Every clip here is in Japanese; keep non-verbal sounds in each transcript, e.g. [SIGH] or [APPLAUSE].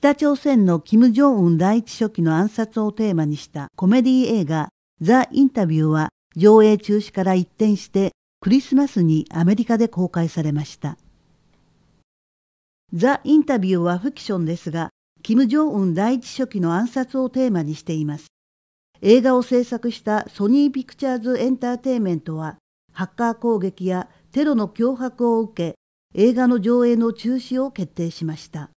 北朝鮮の金正恩第一書記の暗殺をテーマにしたコメディ映画ザ・インタビューは上映中止から一転してクリスマスにアメリカで公開されました。ザ・インタビューはフィクションですが、金正恩第一書記の暗殺をテーマにしています。映画を制作したソニー・ピクチャーズ・エンターテイメントは、ハッカー攻撃やテロの脅迫を受け、映画の上映の中止を決定しました。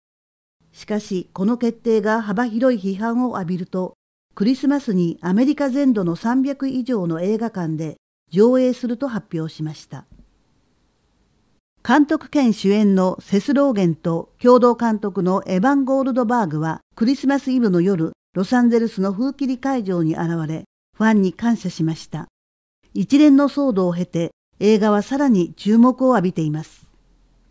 しかし、この決定が幅広い批判を浴びると、クリスマスにアメリカ全土の300以上の映画館で上映すると発表しました。監督兼主演のセス・ローゲンと共同監督のエヴァン・ゴールドバーグはクリスマスイブの夜、ロサンゼルスの風切り会場に現れ、ファンに感謝しました。一連の騒動を経て、映画はさらに注目を浴びています。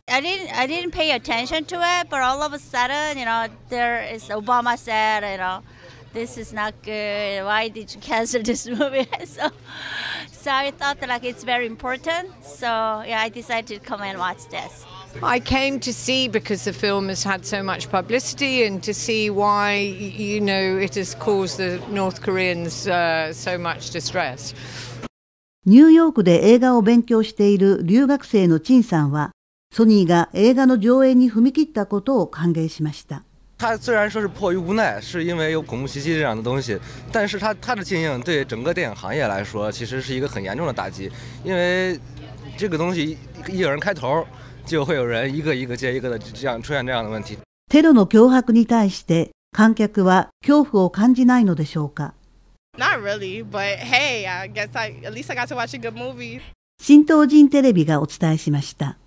I didn't I didn't pay attention to it, but all of a sudden, you know, there is Obama said, you know, this is not good. Why did you cancel this [LAUGHS] movie? [LAUGHS] so, so I thought that, like it's very important. So yeah, I decided to come and watch this. I came to see because the film has had so much publicity and to see why, you know, it has caused the North Koreans uh, so much distress. ニューヨークで映画を勉強している留学生の陳さんはソニーが映画の上映に踏み切ったことを歓迎しました。虽然说是迫于无奈，是因为有恐怖袭击这样的东西，但是的禁映对整个电影行业来说，其实是一个很严重的打击，因为这个东西一有人开头，就会有人一个一个接一个的这样出现这样的问题。テロの脅迫に対して観客は恐怖を感じないのでしょうか。Not really, but hey, I guess I at least I got to watch a good movie. 新東人テレビがお伝えしました。